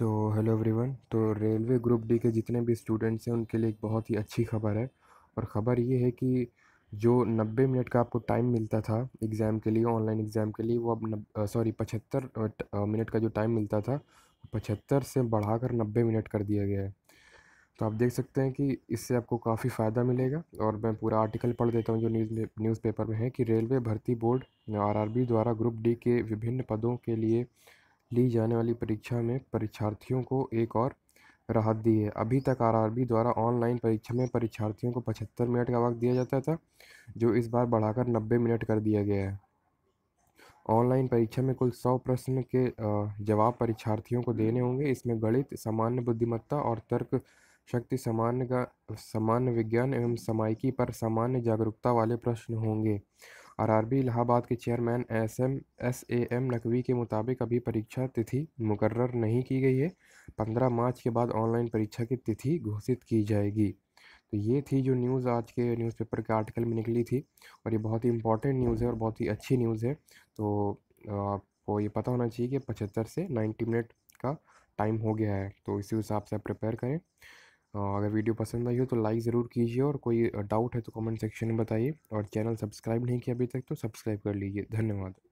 सो hello everyone तो railway group D के जितने भी स्टूडेंट्स हैं उनके लिए एक बहुत ही अच्छी खबर है और ख़बर ये है कि जो 90 मिनट का आपको टाइम मिलता था एग्ज़ाम के लिए ऑनलाइन एग्ज़ाम के लिए वो अब सॉरी पचहत्तर मिनट का जो टाइम मिलता था पचहत्तर से बढ़ाकर 90 मिनट कर दिया गया है तो आप देख सकते हैं कि इससे आपको काफ़ी फ़ायदा मिलेगा और मैं पूरा आर्टिकल पढ़ देता हूँ जो न्यूज़ न्यूज़पेपर में है कि रेलवे भर्ती बोर्ड आरआरबी द्वारा ग्रुप डी के विभिन्न पदों के लिए ली जाने वाली परीक्षा में परीक्षार्थियों को एक और राहत दी है अभी तक आरआरबी द्वारा ऑनलाइन परीक्षा में परीक्षार्थियों को पचहत्तर मिनट का वक्त दिया जाता था जो इस बार बढ़ाकर नब्बे मिनट कर दिया गया है ऑनलाइन परीक्षा में कुल सौ प्रश्न के जवाब परीक्षार्थियों को देने होंगे इसमें गणित सामान्य बुद्धिमत्ता और तर्क शक्ति सामान्य का सामान्य विज्ञान एवं समायिकी पर सामान्य जागरूकता वाले प्रश्न होंगे आरआरबी इलाहाबाद के chairman S M S A M Naqvi के मुताबिक अभी परीक्षा तिथि मुकर्र नहीं की गई है पंद्रह मार्च के बाद ऑनलाइन परीक्षा की तिथि घोषित की जाएगी तो ये थी जो न्यूज़ आज के न्यूज़पेपर के आर्टिकल में निकली थी और ये बहुत ही इंपॉर्टेंट न्यूज़ है और बहुत ही अच्छी न्यूज़ है तो आपको ये पता होना चाहिए कि पचहत्तर से नाइन्टी मिनट का टाइम हो गया है तो इसी हिसाब से आप प्रिपेयर करें अगर वीडियो पसंद आई हो तो लाइक ज़रूर कीजिए और कोई डाउट है तो कमेंट सेक्शन में बताइए और चैनल सब्सक्राइब नहीं किया अभी तक तो सब्सक्राइब कर लीजिए धन्यवाद